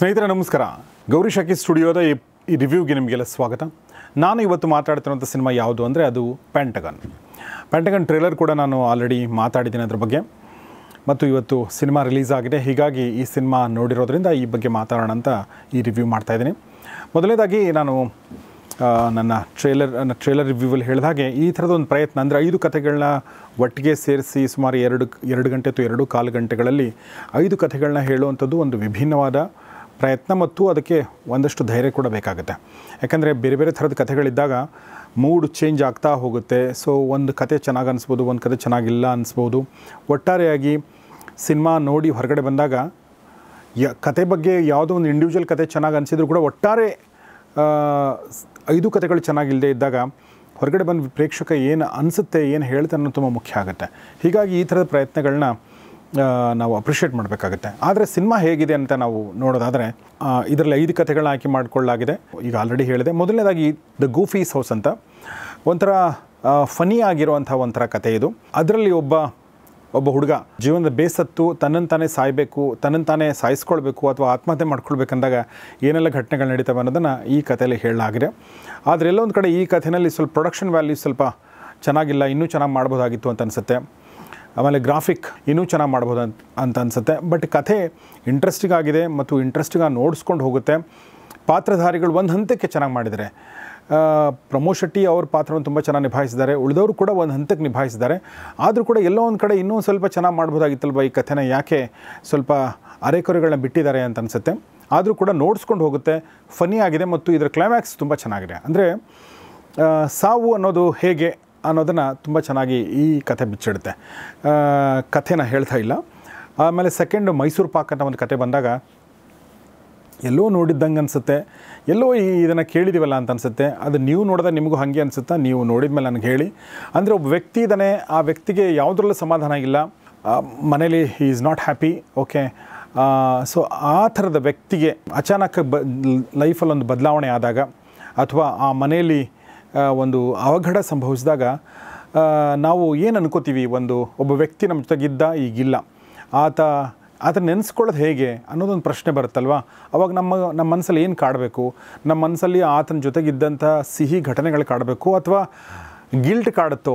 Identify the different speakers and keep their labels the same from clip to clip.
Speaker 1: ಸ್ನೇಹಿತರೆ ನಮಸ್ಕಾರ ಗೌರಿ ಶಾಖಿ ಸ್ಟುಡಿಯೋದ ಈ ರಿವ್ಯೂಗೆ ನಿಮಗೆಲ್ಲ ಸ್ವಾಗತ ನಾನು ಇವತ್ತು ಮಾತಾಡ್ತಿರುವಂಥ ಸಿನಿಮಾ ಯಾವುದು ಅಂದರೆ ಅದು ಪ್ಯಾಂಟಗನ್ ಪ್ಯಾಂಟಗನ್ ಟ್ರೇಲರ್ ಕೂಡ ನಾನು ಆಲ್ರೆಡಿ ಮಾತಾಡಿದ್ದೀನಿ ಅದ್ರ ಬಗ್ಗೆ ಮತ್ತು ಇವತ್ತು ಸಿನಿಮಾ ರಿಲೀಸ್ ಆಗಿದೆ ಹೀಗಾಗಿ ಈ ಸಿನಿಮಾ ನೋಡಿರೋದ್ರಿಂದ ಈ ಬಗ್ಗೆ ಮಾತಾಡೋಣ ಅಂತ ಈ ರಿವ್ಯೂ ಮಾಡ್ತಾಯಿದ್ದೀನಿ ಮೊದಲನೇದಾಗಿ ನಾನು ನನ್ನ ಟ್ರೇಲರ್ ನನ್ನ ಟ್ರೇಲರ್ ರಿವ್ಯೂವಲ್ಲಿ ಹೇಳಿದ ಹಾಗೆ ಈ ಥರದ ಒಂದು ಪ್ರಯತ್ನ ಅಂದರೆ ಐದು ಕಥೆಗಳನ್ನ ಒಟ್ಟಿಗೆ ಸೇರಿಸಿ ಸುಮಾರು ಎರಡು ಎರಡು ಗಂಟೆ ಅಥವಾ ಎರಡು ಕಾಲು ಗಂಟೆಗಳಲ್ಲಿ ಐದು ಕಥೆಗಳನ್ನ ಹೇಳುವಂಥದ್ದು ಒಂದು ವಿಭಿನ್ನವಾದ ಪ್ರಯತ್ನ ಮತ್ತು ಅದಕ್ಕೆ ಒಂದಷ್ಟು ಧೈರ್ಯ ಕೂಡ ಬೇಕಾಗುತ್ತೆ ಯಾಕಂದರೆ ಬೇರೆ ಬೇರೆ ಥರದ ಕಥೆಗಳಿದ್ದಾಗ ಮೂಡ್ ಚೇಂಜ್ ಆಗ್ತಾ ಹೋಗುತ್ತೆ ಸೊ ಒಂದು ಕತೆ ಚೆನ್ನಾಗಿ ಅನಿಸ್ಬೋದು ಒಂದು ಕತೆ ಚೆನ್ನಾಗಿಲ್ಲ ಅನಿಸ್ಬೋದು ಒಟ್ಟಾರೆಯಾಗಿ ಸಿನಿಮಾ ನೋಡಿ ಹೊರಗಡೆ ಬಂದಾಗ ಯ ಕತೆ ಬಗ್ಗೆ ಯಾವುದೋ ಒಂದು ಇಂಡಿವಿಜುವಲ್ ಕತೆ ಚೆನ್ನಾಗಿ ಅನಿಸಿದ್ರು ಕೂಡ ಒಟ್ಟಾರೆ ಐದು ಕತೆಗಳು ಚೆನ್ನಾಗಿಲ್ಲದೆ ಇದ್ದಾಗ ಹೊರಗಡೆ ಬಂದು ಪ್ರೇಕ್ಷಕ ಏನು ಅನಿಸುತ್ತೆ ಏನು ಹೇಳ್ತಾನೋ ಅನ್ನೋದು ತುಂಬ ಮುಖ್ಯ ಆಗುತ್ತೆ ಹೀಗಾಗಿ ಈ ಥರದ ಪ್ರಯತ್ನಗಳನ್ನ ನಾವು ಅಪ್ರಿಷಿಯೇಟ್ ಮಾಡಬೇಕಾಗುತ್ತೆ ಆದರೆ ಸಿನಿಮಾ ಹೇಗಿದೆ ಅಂತ ನಾವು ನೋಡೋದಾದರೆ ಇದರಲ್ಲಿ ಐದು ಕಥೆಗಳನ್ನ ಆಯ್ಕೆ ಮಾಡಿಕೊಳ್ಳಲಾಗಿದೆ ಈಗ ಆಲ್ರೆಡಿ ಹೇಳಿದೆ ಮೊದಲನೇದಾಗಿ ದ ಗೂಫೀಸ್ ಹೌಸ್ ಅಂತ ಒಂಥರ ಫನಿ ಆಗಿರುವಂಥ ಒಂಥರ ಕತೆ ಇದು ಅದರಲ್ಲಿ ಒಬ್ಬ ಒಬ್ಬ ಹುಡುಗ ಜೀವನದ ಬೇಸತ್ತು ತನ್ನನ್ನು ತಾನೇ ಸಾಯಬೇಕು ತನ್ನನ್ನು ತಾನೇ ಸಾಯಿಸ್ಕೊಳ್ಬೇಕು ಅಥವಾ ಆತ್ಮಹತ್ಯೆ ಮಾಡ್ಕೊಳ್ಬೇಕಂದಾಗ ಏನೆಲ್ಲ ಘಟನೆಗಳು ನಡೀತವೆ ಅನ್ನೋದನ್ನು ಈ ಕಥೆಯಲ್ಲಿ ಹೇಳಲಾಗಿದೆ ಆದರೆ ಎಲ್ಲೊಂದು ಕಡೆ ಈ ಕಥೆಯಲ್ಲಿ ಸ್ವಲ್ಪ ಪ್ರೊಡಕ್ಷನ್ ವ್ಯಾಲ್ಯೂ ಸ್ವಲ್ಪ ಚೆನ್ನಾಗಿಲ್ಲ ಇನ್ನೂ ಚೆನ್ನಾಗಿ ಮಾಡ್ಬೋದಾಗಿತ್ತು ಅಂತ ಅನಿಸುತ್ತೆ ಆಮೇಲೆ ಗ್ರಾಫಿಕ್ ಇನ್ನೂ ಚೆನ್ನಾಗಿ ಮಾಡ್ಬೋದು ಅಂತ ಅಂತ ಅನಿಸುತ್ತೆ ಬಟ್ ಕಥೆ ಇಂಟ್ರೆಸ್ಟಿಂಗ್ ಆಗಿದೆ ಮತ್ತು ಇಂಟ್ರೆಸ್ಟಿಂಗ್ ಆಗಿ ನೋಡಿಸ್ಕೊಂಡು ಹೋಗುತ್ತೆ ಪಾತ್ರಧಾರಿಗಳು ಒಂದು ಹಂತಕ್ಕೆ ಚೆನ್ನಾಗಿ ಮಾಡಿದ್ದಾರೆ ಪ್ರಮೋದ್ ಶೆಟ್ಟಿ ಅವ್ರ ಪಾತ್ರವನ್ನು ತುಂಬ ಚೆನ್ನಾಗಿ ನಿಭಾಯಿಸಿದ್ದಾರೆ ಉಳಿದವರು ಕೂಡ ಒಂದು ಹಂತಕ್ಕೆ ನಿಭಾಯಿಸಿದ್ದಾರೆ ಆದರೂ ಕೂಡ ಎಲ್ಲೋ ಒಂದು ಕಡೆ ಇನ್ನೂ ಸ್ವಲ್ಪ ಚೆನ್ನಾಗಿ ಮಾಡ್ಬೋದಾಗಿತ್ತಲ್ವ ಈ ಕಥೆನ ಯಾಕೆ ಸ್ವಲ್ಪ ಅರೆಕೊರೆಗಳನ್ನ ಬಿಟ್ಟಿದ್ದಾರೆ ಅಂತ ಅನಿಸುತ್ತೆ ಆದರೂ ಕೂಡ ನೋಡ್ಸ್ಕೊಂಡು ಹೋಗುತ್ತೆ ಫನಿಯಾಗಿದೆ ಆಗಿದೆ ಮತ್ತು ಇದರ ಕ್ಲೈಮ್ಯಾಕ್ಸ್ ತುಂಬ ಚೆನ್ನಾಗಿದೆ ಅಂದರೆ ಸಾವು ಅನ್ನೋದು ಹೇಗೆ ಅನ್ನೋದನ್ನು ತುಂಬ ಚೆನ್ನಾಗಿ ಈ ಕಥೆ ಬಿಚ್ಚಿಡುತ್ತೆ ಕಥೆನ ಹೇಳ್ತಾ ಇಲ್ಲ ಆಮೇಲೆ ಸೆಕೆಂಡು ಮೈಸೂರು ಪಾಕ್ ಅಂತ ಒಂದು ಕತೆ ಬಂದಾಗ ಎಲ್ಲೋ ನೋಡಿದ್ದಂಗೆ ಅನಿಸುತ್ತೆ ಎಲ್ಲೋ ಈ ಇದನ್ನು ಕೇಳಿದ್ದೀವಲ್ಲ ಅಂತ ಅನಿಸುತ್ತೆ ಅದು ನೀವು ನೋಡಿದ್ರೆ ನಿಮಗೂ ಹಾಗೆ ಅನಿಸುತ್ತಾ ನೀವು ನೋಡಿದ ಮೇಲೆ ನನಗೆ ಹೇಳಿ ಅಂದರೆ ಒಬ್ಬ ವ್ಯಕ್ತಿ ಇದ್ದಾನೆ ಆ ವ್ಯಕ್ತಿಗೆ ಯಾವುದ್ರಲ್ಲೂ ಸಮಾಧಾನ ಇಲ್ಲ ಮನೇಲಿ he is not happy okay so ಆ ಥರದ ವ್ಯಕ್ತಿಗೆ ಅಚಾನಕ್ ಬ ಲೈಫಲ್ಲೊಂದು ಬದಲಾವಣೆ ಆದಾಗ ಅಥವಾ ಆ ಮನೆಯಲ್ಲಿ ಒಂದು ಅವಘಡ ಸಂಭವಿಸಿದಾಗ ನಾವು ಏನು ಅನ್ಕೋತೀವಿ ಒಂದು ಒಬ್ಬ ವ್ಯಕ್ತಿ ನಮ್ಮ ಜೊತೆಗಿದ್ದ ಈಗಿಲ್ಲ ಆತ ಆತ ನೆನೆಸ್ಕೊಳ್ಳೋದು ಹೇಗೆ ಅನ್ನೋದೊಂದು ಪ್ರಶ್ನೆ ಬರುತ್ತಲ್ವ ಅವಾಗ ನಮ್ಮ ನಮ್ಮ ಮನಸ್ಸಲ್ಲಿ ಏನು ಕಾಡಬೇಕು ನಮ್ಮ ಮನಸ್ಸಲ್ಲಿ ಆತನ ಜೊತೆಗಿದ್ದಂಥ ಸಿಹಿ ಘಟನೆಗಳು ಕಾಡಬೇಕು ಅಥವಾ ಗಿಲ್ಟ್ ಕಾಡುತ್ತೋ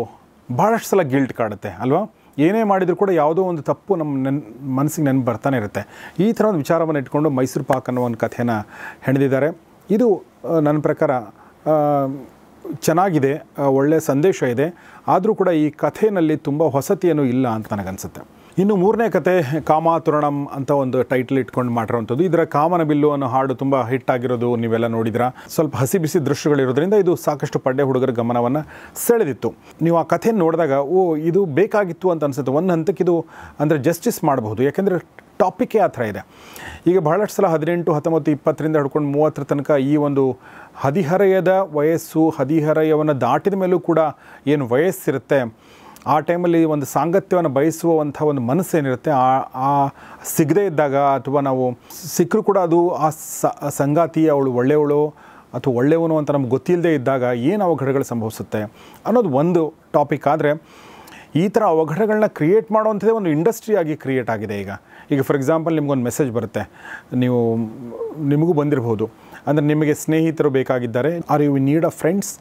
Speaker 1: ಭಾಳಷ್ಟು ಸಲ ಗಿಲ್ಟ್ ಕಾಡುತ್ತೆ ಅಲ್ವಾ ಏನೇ ಮಾಡಿದರೂ ಕೂಡ ಯಾವುದೋ ಒಂದು ತಪ್ಪು ನಮ್ಮ ನೆನ್ ಮನಸ್ಸಿಗೆ ನೆನಪು ಬರ್ತಾನೆ ಇರುತ್ತೆ ಈ ಥರ ಒಂದು ವಿಚಾರವನ್ನು ಇಟ್ಕೊಂಡು ಮೈಸೂರು ಪಾಕ್ ಅನ್ನೋ ಒಂದು ಕಥೆಯನ್ನು ಹೆಣೆದಿದ್ದಾರೆ ಇದು ನನ್ನ ಪ್ರಕಾರ ಚೆನ್ನಾಗಿದೆ ಒಳ್ಳೆಯ ಸಂದೇಶ ಇದೆ ಆದರೂ ಕೂಡ ಈ ಕಥೆಯಲ್ಲಿ ತುಂಬ ಹೊಸತಿಯನ್ನು ಇಲ್ಲ ಅಂತ ನನಗನ್ಸುತ್ತೆ ಇನ್ನು ಮೂರನೇ ಕತೆ ಕಾಮಾತುರಣಂ ಅಂತ ಒಂದು ಟೈಟಲ್ ಇಟ್ಕೊಂಡು ಮಾಡಿರೋವಂಥದ್ದು ಇದರ ಕಾಮನ ಬಿಲ್ಲು ಅನ್ನೋ ಹಾಡು ತುಂಬ ಹಿಟ್ ಆಗಿರೋದು ನೀವೆಲ್ಲ ನೋಡಿದ್ರ ಸ್ವಲ್ಪ ಹಸಿ ಬಿಸಿ ದೃಶ್ಯಗಳಿರೋದ್ರಿಂದ ಇದು ಸಾಕಷ್ಟು ಪಡ್ಡೆ ಹುಡುಗರ ಗಮನವನ್ನು ಸೆಳೆದಿತ್ತು ನೀವು ಆ ಕಥೆ ನೋಡಿದಾಗ ಓ ಇದು ಬೇಕಾಗಿತ್ತು ಅಂತ ಅನಿಸುತ್ತೆ ಒಂದು ಹಂತಕ್ಕೆ ಇದು ಅಂದರೆ ಜಸ್ಟಿಸ್ ಮಾಡಬಹುದು ಯಾಕೆಂದರೆ ಟಾಪಿಕೇ ಆ ಥರ ಇದೆ ಈಗ ಬಹಳಷ್ಟು ಸಲ ಹದಿನೆಂಟು ಹತ್ತೊಂಬತ್ತು ಇಪ್ಪತ್ತರಿಂದ ಹಿಡ್ಕೊಂಡು ಮೂವತ್ತರ ತನಕ ಈ ಒಂದು ಹದಿಹರೆಯದ ವಯಸ್ಸು ಹದಿಹರೆಯವನ್ನು ದಾಟಿದ ಮೇಲೂ ಕೂಡ ಏನು ವಯಸ್ಸಿರುತ್ತೆ ಆ ಟೈಮಲ್ಲಿ ಒಂದು ಸಾಂಗತ್ಯವನ್ನು ಬಯಸುವಂಥ ಒಂದು ಮನಸ್ಸೇನಿರುತ್ತೆ ಆ ಆ ಸಿಗದೇ ಇದ್ದಾಗ ಅಥವಾ ನಾವು ಸಿಕ್ಕರೂ ಕೂಡ ಅದು ಆ ಸಂಗಾತಿ ಅವಳು ಒಳ್ಳೆಯವಳು ಅಥವಾ ಒಳ್ಳೆಯವನು ಅಂತ ನಮ್ಗೆ ಗೊತ್ತಿಲ್ಲದೆ ಇದ್ದಾಗ ಏನು ಅವಘಡಗಳು ಸಂಭವಿಸುತ್ತೆ ಅನ್ನೋದು ಒಂದು ಟಾಪಿಕ್ ಆದರೆ ಈ ಥರ ಅವಘಡಗಳನ್ನ ಕ್ರಿಯೇಟ್ ಮಾಡುವಂಥದ್ದೇ ಒಂದು ಇಂಡಸ್ಟ್ರಿಯಾಗಿ ಕ್ರಿಯೇಟ್ ಆಗಿದೆ ಈಗ ಈಗ ಫಾರ್ ಎಕ್ಸಾಂಪಲ್ ನಿಮಗೊಂದು ಮೆಸೇಜ್ ಬರುತ್ತೆ ನೀವು ನಿಮಗೂ ಬಂದಿರಬಹುದು ಅಂದರೆ ನಿಮಗೆ ಸ್ನೇಹಿತರು ಬೇಕಾಗಿದ್ದಾರೆ are you need a friends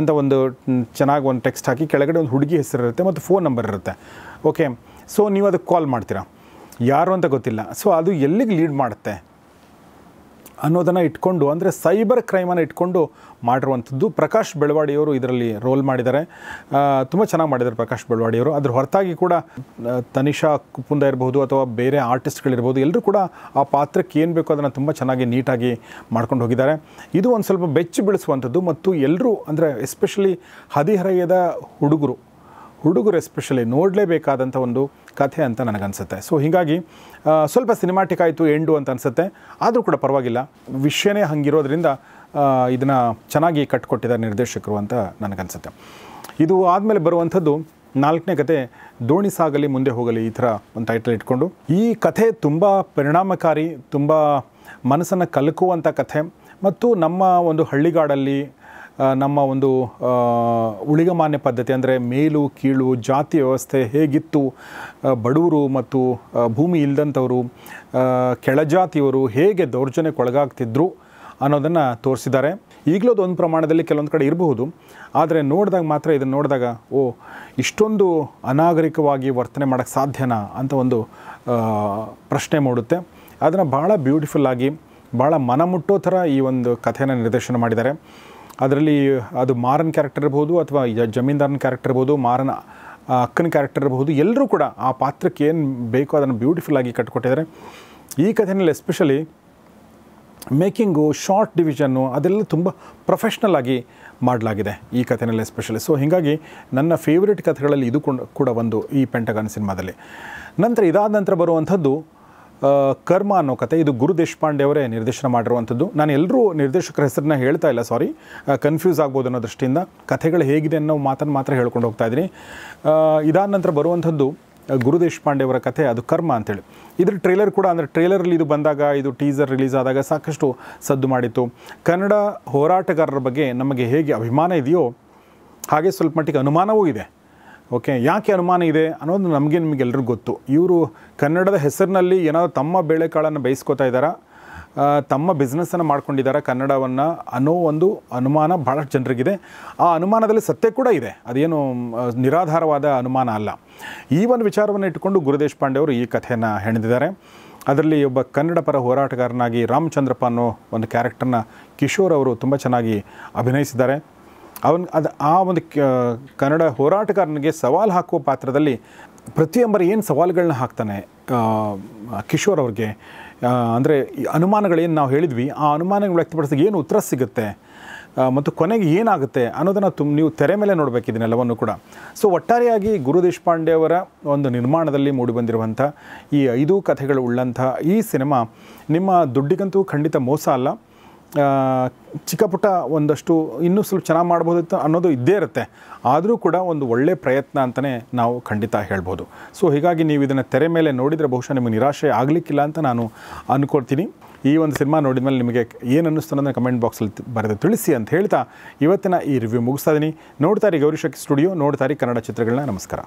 Speaker 1: ಅಂತ ಒಂದು ಚೆನ್ನಾಗಿ ಒಂದು ಟೆಕ್ಸ್ಟ್ ಹಾಕಿ ಕೆಳಗಡೆ ಒಂದು ಹುಡುಗಿ ಇರುತ್ತೆ ಮತ್ತು ಫೋನ್ ನಂಬರ್ ಇರುತ್ತೆ ಓಕೆ ಸೊ ನೀವು ಅದಕ್ಕೆ ಕಾಲ್ ಮಾಡ್ತೀರಾ ಯಾರು ಅಂತ ಗೊತ್ತಿಲ್ಲ ಸೊ ಅದು ಎಲ್ಲಿಗೆ ಲೀಡ್ ಮಾಡುತ್ತೆ ಅನ್ನೋದನ್ನು ಇಟ್ಕೊಂಡು ಅಂದರೆ ಸೈಬರ್ ಕ್ರೈಮನ್ನು ಇಟ್ಕೊಂಡು ಮಾಡಿರುವಂಥದ್ದು ಪ್ರಕಾಶ್ ಬೆಳವಾಡಿಯವರು ಇದರಲ್ಲಿ ರೋಲ್ ಮಾಡಿದ್ದಾರೆ ತುಂಬ ಚೆನ್ನಾಗಿ ಮಾಡಿದ್ದಾರೆ ಪ್ರಕಾಶ್ ಬೆಳವಾಡಿಯವರು ಅದ್ರ ಹೊರತಾಗಿ ಕೂಡ ತನಿಷಾ ಕುಪ್ಪುಂದ ಇರಬಹುದು ಅಥವಾ ಬೇರೆ ಆರ್ಟಿಸ್ಟ್ಗಳಿರ್ಬೋದು ಎಲ್ಲರೂ ಕೂಡ ಆ ಪಾತ್ರಕ್ಕೆ ಏನು ಬೇಕೋ ಅದನ್ನು ತುಂಬ ಚೆನ್ನಾಗಿ ನೀಟಾಗಿ ಮಾಡ್ಕೊಂಡು ಹೋಗಿದ್ದಾರೆ ಇದು ಒಂದು ಸ್ವಲ್ಪ ಬೆಚ್ಚು ಬೆಳೆಸುವಂಥದ್ದು ಮತ್ತು ಎಲ್ಲರೂ ಅಂದರೆ ಎಸ್ಪೆಷಲಿ ಹದಿಹರೆಯದ ಹುಡುಗರು ಹುಡುಗರು ಎಸ್ಪೆಷಲಿ ನೋಡಲೇಬೇಕಾದಂಥ ಒಂದು ಕಥೆ ಅಂತ ನನಗನ್ಸುತ್ತೆ ಸೊ ಹೀಗಾಗಿ ಸ್ವಲ್ಪ ಸಿನಿಮಾಟಿಕ್ ಆಯಿತು ಎಂಡು ಅಂತ ಅನಿಸುತ್ತೆ ಆದರೂ ಕೂಡ ಪರವಾಗಿಲ್ಲ ವಿಷಯನೇ ಹಂಗಿರೋದ್ರಿಂದ ಇದನ್ನು ಚೆನ್ನಾಗಿ ಕಟ್ಟಿಕೊಟ್ಟಿದ್ದಾರೆ ನಿರ್ದೇಶಕರು ಅಂತ ನನಗನ್ಸುತ್ತೆ ಇದು ಆದಮೇಲೆ ಬರುವಂಥದ್ದು ನಾಲ್ಕನೇ ಕತೆ ದೋಣಿ ಸಾಗಲಿ ಮುಂದೆ ಹೋಗಲಿ ಈ ಥರ ಒಂದು ಟೈಟಲ್ ಇಟ್ಕೊಂಡು ಈ ಕಥೆ ತುಂಬ ಪರಿಣಾಮಕಾರಿ ತುಂಬ ಮನಸ್ಸನ್ನು ಕಲಕುವಂಥ ಕಥೆ ಮತ್ತು ನಮ್ಮ ಒಂದು ಹಳ್ಳಿಗಾಡಲ್ಲಿ ನಮ್ಮ ಒಂದು ಉಳಿಗಮಾನ್ಯ ಪದ್ಧತಿ ಅಂದರೆ ಮೇಲು ಕೀಳು ಜಾತಿ ವ್ಯವಸ್ಥೆ ಹೇಗಿತ್ತು ಬಡವರು ಮತ್ತು ಭೂಮಿ ಇಲ್ಲದಂಥವರು ಕೆಳಜಾತಿಯವರು ಹೇಗೆ ದೌರ್ಜನ್ಯಕ್ಕೊಳಗಾಗ್ತಿದ್ರು ಅನ್ನೋದನ್ನು ತೋರಿಸಿದ್ದಾರೆ ಈಗಲೂ ಅದೊಂದು ಪ್ರಮಾಣದಲ್ಲಿ ಕೆಲವೊಂದು ಕಡೆ ಇರಬಹುದು ಆದರೆ ನೋಡಿದಾಗ ಮಾತ್ರ ಇದನ್ನು ನೋಡಿದಾಗ ಓ ಇಷ್ಟೊಂದು ಅನಾಗರಿಕವಾಗಿ ವರ್ತನೆ ಮಾಡೋಕ್ಕೆ ಸಾಧ್ಯನಾ ಅಂತ ಒಂದು ಪ್ರಶ್ನೆ ಮೂಡುತ್ತೆ ಅದನ್ನು ಭಾಳ ಬ್ಯೂಟಿಫುಲ್ಲಾಗಿ ಭಾಳ ಮನಮುಟ್ಟೋ ಥರ ಈ ಒಂದು ಕಥೆಯನ್ನು ನಿರ್ದೇಶನ ಮಾಡಿದ್ದಾರೆ ಅದರಲ್ಲಿ ಅದು ಮಾರನ್ ಕ್ಯಾರೆಕ್ಟರ್ ಇರ್ಬೋದು ಅಥವಾ ಜಮೀನ್ದಾರನ ಕ್ಯಾರೆಕ್ಟರ್ ಇರ್ಬೋದು ಮಾರನ ಅಕ್ಕನ ಕ್ಯಾರೆಕ್ಟರ್ ಇರಬಹುದು ಎಲ್ಲರೂ ಕೂಡ ಆ ಪಾತ್ರಕ್ಕೆ ಏನು ಬೇಕೋ ಅದನ್ನು ಬ್ಯೂಟಿಫುಲ್ ಆಗಿ ಕಟ್ಕೊಟ್ಟಿದ್ದಾರೆ ಈ ಕಥೆಯಲ್ಲಿ ಎಸ್ಪೆಷಲಿ ಮೇಕಿಂಗು ಶಾರ್ಟ್ ಡಿವಿಷನ್ನು ಅದೆಲ್ಲ ತುಂಬ ಪ್ರೊಫೆಷ್ನಲ್ ಆಗಿ ಮಾಡಲಾಗಿದೆ ಈ ಕಥೆಯಲ್ಲಿ ಎಸ್ಪೆಷಲಿ ಸೊ ಹೀಗಾಗಿ ನನ್ನ ಫೇವ್ರೆಟ್ ಕಥೆಗಳಲ್ಲಿ ಇದು ಕೂಡ ಒಂದು ಈ ಪೆಂಟಗನ್ ಸಿನಿಮಾದಲ್ಲಿ ನಂತರ ಇದಾದ ನಂತರ ಬರುವಂಥದ್ದು ಕರ್ಮ ಅನ್ನೋ ಕತೆ ಇದು ಗುರು ದೇಶಪಾಂಡೆ ಅವರೇ ನಿರ್ದೇಶನ ಮಾಡಿರುವಂಥದ್ದು ನಾನು ಎಲ್ಲರೂ ನಿರ್ದೇಶಕರ ಹೆಸರನ್ನ ಹೇಳ್ತಾ ಇಲ್ಲ ಸಾರಿ ಕನ್ಫ್ಯೂಸ್ ಆಗ್ಬೋದು ಅನ್ನೋ ದೃಷ್ಟಿಯಿಂದ ಕಥೆಗಳು ಹೇಗಿದೆ ಅನ್ನೋ ಮಾತನ್ನು ಮಾತ್ರ ಹೇಳ್ಕೊಂಡು ಹೋಗ್ತಾ ಇದ್ದೀನಿ ಇದಾದ ನಂತರ ಬರುವಂಥದ್ದು ಗುರು ದೇಶಪಾಂಡೆ ಅವರ ಕಥೆ ಅದು ಕರ್ಮ ಅಂತೇಳಿ ಇದ್ರ ಟ್ರೇಲರ್ ಕೂಡ ಅಂದರೆ ಟ್ರೇಲರಲ್ಲಿ ಇದು ಬಂದಾಗ ಇದು ಟೀಸರ್ ರಿಲೀಸ್ ಆದಾಗ ಸಾಕಷ್ಟು ಸದ್ದು ಮಾಡಿತ್ತು ಕನ್ನಡ ಹೋರಾಟಗಾರರ ಬಗ್ಗೆ ನಮಗೆ ಹೇಗೆ ಅಭಿಮಾನ ಇದೆಯೋ ಹಾಗೆ ಸ್ವಲ್ಪ ಮಟ್ಟಿಗೆ ಅನುಮಾನವೂ ಇದೆ ಓಕೆ ಯಾಕೆ ಅನುಮಾನ ಇದೆ ಅನ್ನೋದು ನಮಗೆ ನಿಮಗೆಲ್ಲರಿಗೂ ಗೊತ್ತು ಇವರು ಕನ್ನಡದ ಹೆಸರಿನಲ್ಲಿ ಏನಾದರೂ ತಮ್ಮ ಬೇಳೆಕಾಳನ್ನು ಬೇಯಿಸ್ಕೋತಾ ಇದ್ದಾರಾ ತಮ್ಮ ಬಿಸ್ನೆಸ್ಸನ್ನು ಮಾಡ್ಕೊಂಡಿದ್ದಾರೆ ಕನ್ನಡವನ್ನು ಅನ್ನೋ ಒಂದು ಅನುಮಾನ ಭಾಳಷ್ಟು ಜನರಿಗಿದೆ ಆ ಅನುಮಾನದಲ್ಲಿ ಸತ್ಯ ಕೂಡ ಇದೆ ಅದೇನು ನಿರಾಧಾರವಾದ ಅನುಮಾನ ಅಲ್ಲ ಈ ಒಂದು ವಿಚಾರವನ್ನು ಇಟ್ಟುಕೊಂಡು ಗುರುದೇಶ್ ಪಾಂಡೆ ಅವರು ಈ ಕಥೆಯನ್ನು ಹೆಣೆದಿದ್ದಾರೆ ಅದರಲ್ಲಿ ಒಬ್ಬ ಕನ್ನಡ ಪರ ಹೋರಾಟಗಾರನಾಗಿ ರಾಮಚಂದ್ರಪ್ಪ ಅನ್ನೋ ಒಂದು ಕ್ಯಾರೆಕ್ಟರ್ನ ಕಿಶೋರ್ ಅವರು ತುಂಬ ಚೆನ್ನಾಗಿ ಅಭಿನಯಿಸಿದ್ದಾರೆ ಅವನ್ ಅದು ಆ ಒಂದು ಕನ್ನಡ ಹೋರಾಟಗಾರನಿಗೆ ಸವಾಲು ಹಾಕುವ ಪಾತ್ರದಲ್ಲಿ ಪ್ರತಿಯೊಬ್ಬರು ಏನು ಸವಾಲುಗಳನ್ನ ಹಾಕ್ತಾನೆ ಕಿಶೋರ್ ಅವ್ರಿಗೆ ಅಂದರೆ ಅನುಮಾನಗಳೇನು ನಾವು ಹೇಳಿದ್ವಿ ಆ ಅನುಮಾನಗಳು ವ್ಯಕ್ತಪಡಿಸೋದಕ್ಕೆ ಏನು ಉತ್ತರ ಸಿಗುತ್ತೆ ಮತ್ತು ಕೊನೆಗೆ ಏನಾಗುತ್ತೆ ಅನ್ನೋದನ್ನು ತುಂಬ ನೀವು ತೆರೆ ಮೇಲೆ ನೋಡಬೇಕಿದನ್ನೆಲ್ಲವನ್ನು ಕೂಡ ಸೊ ಒಟ್ಟಾರೆಯಾಗಿ ಗುರು ದೇಶಪಾಂಡೆ ಅವರ ಒಂದು ನಿರ್ಮಾಣದಲ್ಲಿ ಮೂಡಿಬಂದಿರುವಂಥ ಈ ಐದು ಕಥೆಗಳು ಉಳ್ಳಂಥ ಈ ಸಿನಿಮಾ ನಿಮ್ಮ ದುಡ್ಡಿಗಂತೂ ಖಂಡಿತ ಮೋಸ ಅಲ್ಲ ಚಿಕ್ಕ ಪುಟ್ಟ ಒಂದಷ್ಟು ಇನ್ನೂ ಸ್ವಲ್ಪ ಚೆನ್ನಾಗಿ ಮಾಡ್ಬೋದಿತ್ತು ಅನ್ನೋದು ಇದ್ದೇ ಇರುತ್ತೆ ಆದರೂ ಕೂಡ ಒಂದು ಒಳ್ಳೆಯ ಪ್ರಯತ್ನ ಅಂತಲೇ ನಾವು ಖಂಡಿತ ಹೇಳ್ಬೋದು ಸೊ ಹೀಗಾಗಿ ನೀವು ಇದನ್ನು ತೆರೆ ಮೇಲೆ ನೋಡಿದರೆ ಬಹುಶಃ ನಿಮಗೆ ನಿರಾಶೆ ಆಗಲಿಕ್ಕಿಲ್ಲ ಅಂತ ನಾನು ಅಂದ್ಕೊಳ್ತೀನಿ ಈ ಒಂದು ಸಿನಿಮಾ ನೋಡಿದ ಮೇಲೆ ನಿಮಗೆ ಏನು ಅನ್ನಿಸ್ತು ಅಂದರೆ ಕಮೆಂಟ್ ಬಾಕ್ಸಲ್ಲಿ ಬರೆದು ತಿಳಿಸಿ ಅಂತ ಹೇಳ್ತಾ ಇವತ್ತಿನ ಈ ರಿವ್ಯೂ ಮುಗಿಸ್ತಾ ಇದ್ದೀನಿ ನೋಡ್ತಾರೆ ಗೌರಿಶಕ್ ಸ್ಟುಡಿಯೋ ನೋಡ್ತಾರೆ ಕನ್ನಡ ಚಿತ್ರಗಳನ್ನ ನಮಸ್ಕಾರ